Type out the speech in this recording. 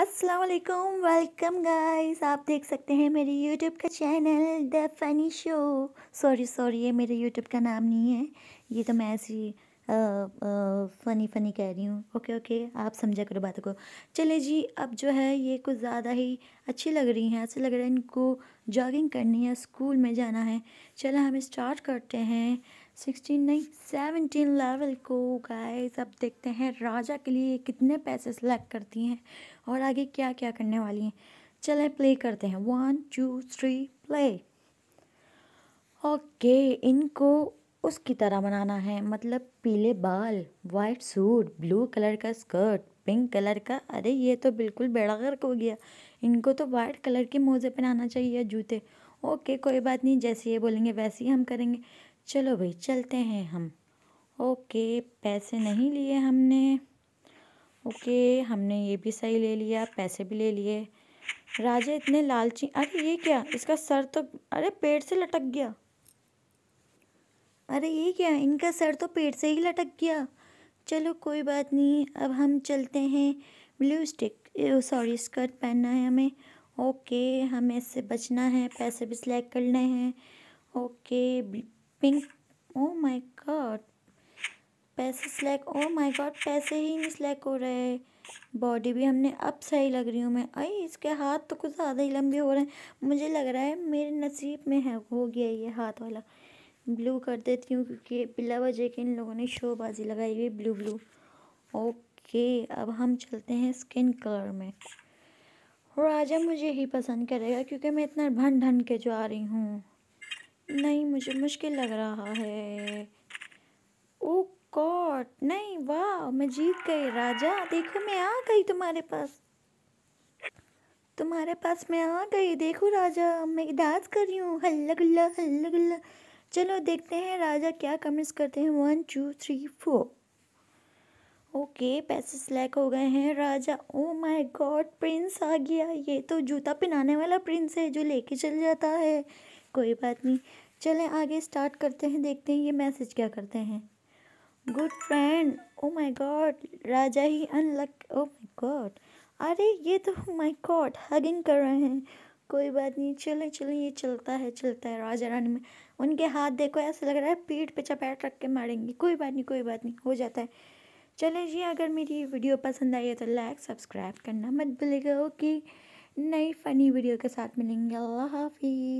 असलकम welcome guys आप देख सकते हैं मेरे यूट्यूब का channel the funny show sorry sorry ये मेरे यूट्यूब का नाम नहीं है ये तो मैं ऐसी फ़नी फ़नी कह रही हूँ ओके ओके आप समझा करो बातों को चले जी अब जो है ये कुछ ज़्यादा ही अच्छी लग रही हैं ऐसा लग रहा है इनको जॉगिंग करनी है स्कूल में जाना है चलो हम स्टार्ट करते हैं सिक्सटीन नहीं सेवनटीन लेवल को गाइस अब देखते हैं राजा के लिए कितने पैसे सेलेक्ट करती हैं और आगे क्या क्या करने वाली हैं चले प्ले करते हैं one two three play okay इनको उसकी तरह बनाना है मतलब पीले बाल वाइट सूट ब्लू कलर का स्कर्ट पिंक कलर का अरे ये तो बिल्कुल बेड़ा गर्क हो गया इनको तो वाइट कलर के मोज़े पहनाना चाहिए जूते ओके कोई बात नहीं जैसे ये बोलेंगे वैसे ही हम करेंगे चलो भाई चलते हैं हम ओके पैसे नहीं लिए हमने ओके हमने ये भी सही ले लिया पैसे भी ले लिए राजा इतने लालची अरे ये क्या इसका सर तो अरे पेड़ से लटक गया अरे ये क्या इनका सर तो पेड़ से ही लटक गया चलो कोई बात नहीं अब हम चलते हैं ब्लू स्टिक सॉरी स्कर्ट पहनना है हमें ओके हमें इससे बचना है पैसे भी सिलेक्ट करने हैं okay pink oh my god पैसे सिलेक्ट ओ माय गॉड पैसे ही नहीं सिलेक्ट हो रहे बॉडी भी हमने अब सही लग रही हूँ मैं अरे इसके हाथ तो कुछ ज़्यादा ही लंबे हो रहे हैं मुझे लग रहा है मेरे नसीब में है हो गया ये हाथ वाला ब्लू कर देती हूँ क्योंकि बिला वजह के इन लोगों ने शोबाजी लगाई हुई ब्लू ब्लू ओके अब हम चलते हैं स्किन कलर में और राजा मुझे ही पसंद करेगा क्योंकि मैं इतना भन ढन के जो आ रही हूँ नहीं मुझे मुश्किल लग रहा है ओ oh कॉट नहीं वाह मैं जीत गई राजा देखो मैं आ गई तुम्हारे पास तुम्हारे पास मैं आ गई देखो राजा मैं डांस कर रही हूँ हल्ला गुल्ला हल्ला गुल्ला चलो देखते हैं राजा क्या कमेंट्स करते हैं one two three four okay पैसे स्लैक हो गए हैं राजा ओ माय गॉड प्रिंस आ गया ये तो जूता पहनाने वाला प्रिंस है जो लेके चल जाता है कोई बात नहीं चलें आगे स्टार्ट करते हैं देखते हैं ये मैसेज क्या करते हैं good friend oh my god राजा ही अनलक ओ माय गॉड अरे ये तो माय गॉड हगिंग कर रहे हैं कोई बात नहीं चले चले ये चलता है चलता है राजा रानी में उनके हाथ देखो ऐसा लग रहा है पीठ पे चपेट रख के मारेंगे कोई बात नहीं कोई बात नहीं हो जाता है चलें जी अगर मेरी ये वीडियो पसंद आई है तो लाइक सब्सक्राइब करना मत भूलेगा ओके नई फ़नी वीडियो के साथ मिलेंगे अल्लाह हाफिज़